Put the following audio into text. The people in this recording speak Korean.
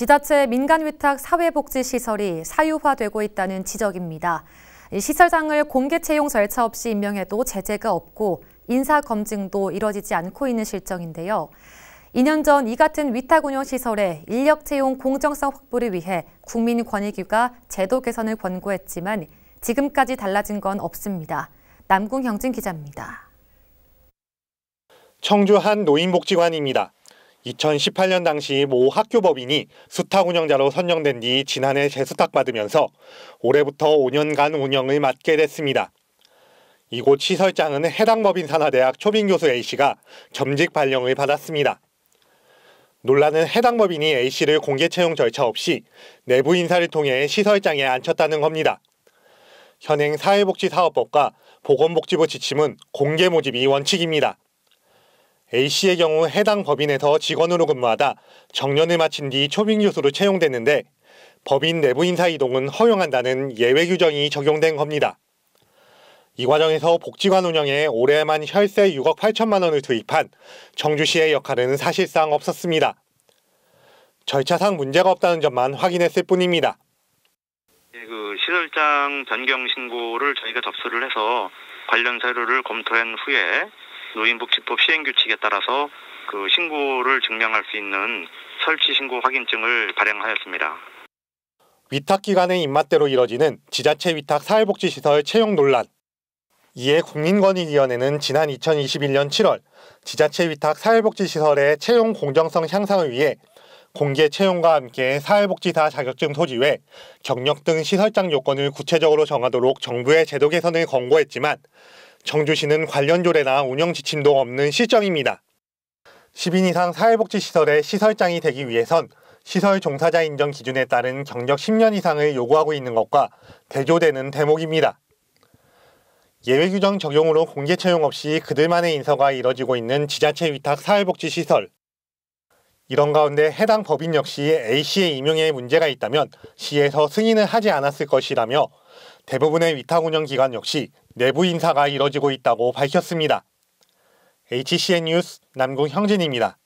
지자체 민간 위탁 사회복지시설이 사유화되고 있다는 지적입니다. 시설장을 공개 채용 절차 없이 임명해도 제재가 없고 인사 검증도 이뤄지지 않고 있는 실정인데요. 2년 전 이 같은 위탁 운영 시설의 인력 채용 공정성 확보를 위해 국민권익위가 제도 개선을 권고했지만 지금까지 달라진 건 없습니다. 남궁형진 기자입니다. 청주 한 노인복지관입니다. 2018년 당시 모 학교 법인이 수탁 운영자로 선정된 뒤 지난해 재수탁 받으면서 올해부터 5년간 운영을 맡게 됐습니다. 이곳 시설장은 해당 법인 산하대학 초빙 교수 A씨가 점직 발령을 받았습니다. 논란은 해당 법인이 A씨를 공개 채용 절차 없이 내부 인사를 통해 시설장에 앉혔다는 겁니다. 현행 사회복지사업법과 보건복지부 지침은 공개 모집이 원칙입니다. A씨의 경우 해당 법인에서 직원으로 근무하다 정년을 마친 뒤 초빙 교수로 채용됐는데 법인 내부 인사 이동은 허용한다는 예외 규정이 적용된 겁니다. 이 과정에서 복지관 운영에 올해만 혈세 6억 8천만 원을 투입한 정주시의 역할은 사실상 없었습니다. 절차상 문제가 없다는 점만 확인했을 뿐입니다. 예, 그 시설장 변경 신고를 저희가 접수를 해서 관련 서류를 검토한 후에 노인복지법 시행규칙에 따라서 그 신고를 증명할 수 있는 설치 신고 확인증을 발행하였습니다. 위탁 기관의 입맛대로 이뤄지는 지자체 위탁 사회복지시설 채용 논란. 이에 국민권익위원회는 지난 2021년 7월 지자체 위탁 사회복지시설의 채용 공정성 향상을 위해 공개 채용과 함께 사회복지사 자격증 소지 외 경력 등 시설장 요건을 구체적으로 정하도록 정부의 제도 개선을 권고했지만 정주시는 관련 조례나 운영 지침도 없는 시점입니다. 10인 이상 사회복지시설의 시설장이 되기 위해선 시설 종사자 인정 기준에 따른 경력 10년 이상을 요구하고 있는 것과 대조되는 대목입니다. 예외 규정 적용으로 공개 채용 없이 그들만의 인서가 이뤄지고 있는 지자체 위탁 사회복지시설. 이런 가운데 해당 법인 역시 A씨의 임용에 문제가 있다면 시에서 승인을 하지 않았을 것이라며 대부분의 위탁 운영 기관 역시 내부 인사가 이뤄지고 있다고 밝혔습니다. HCN 뉴스 남궁형진입니다.